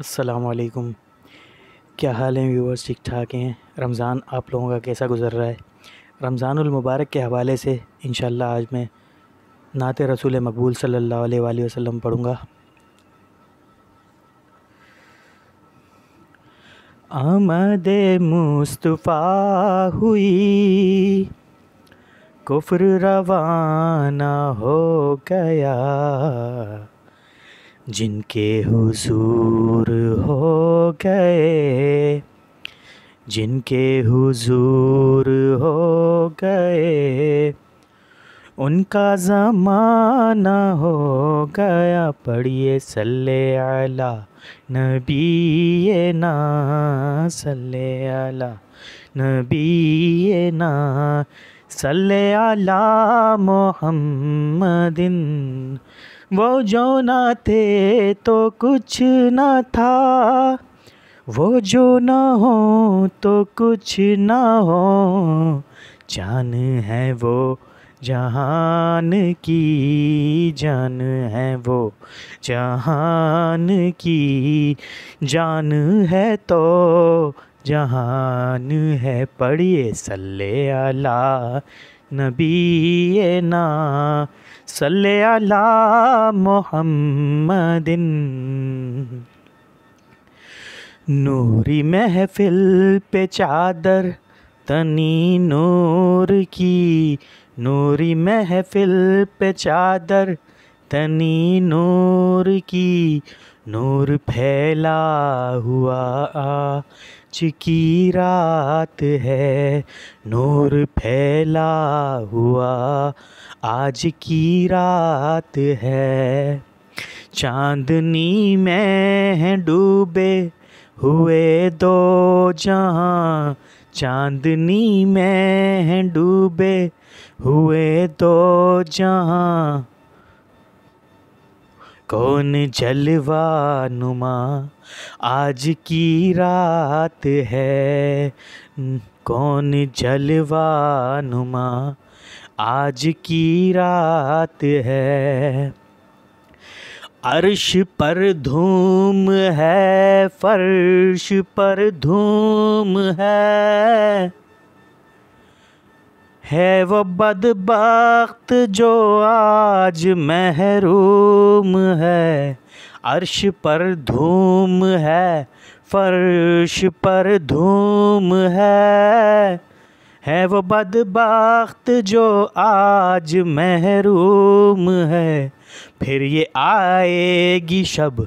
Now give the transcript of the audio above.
वालेकुम क्या हाल है व्यूवर्स ठीक ठाक हैं रमज़ान आप लोगों का कैसा गुजर रहा है रमज़ानमबारक के हवाले से इन आज मैं नात रसूल मकबूल सल्ला वसम पढ़ूँगा आमद मुस्तफ़ा हुई कुफर रवाना हो गया जिनके हुजूर हो गए जिनके हुजूर हो गए उनका ज़माना हो गया पढ़िए सल्ले आला नबी ना सल्ले आला नबी ना सल्ले आला मोहम्मदिन वो जो ना थे तो कुछ न था वो जो ना हो तो कुछ ना हो जान है वो जहान की जान है वो जहान की जान है तो जहान है पढ़िए सल्ले आला नबी ना सल्ले आला मोहम्मदिन नूरी महफिल पे चादर तनी नूर की नूरी महफिल पे चादर तनी नूर की नूर फैला हुआ आज की रात है नूर फैला हुआ आज की रात है चांदनी में डूबे हुए दो जहाँ चांदनी में डूबे हुए दो जहाँ कौन जलवा नुमा आज की रात है कौन जलवा नुमा आज की रात है अर्श पर धूम है फर्श पर धूम है है वो बदबख्त जो आज महरूम है अर्श पर धूम है फर्श पर धूम है है वो बदबख्त जो आज महरूम है फिर ये आएगी शब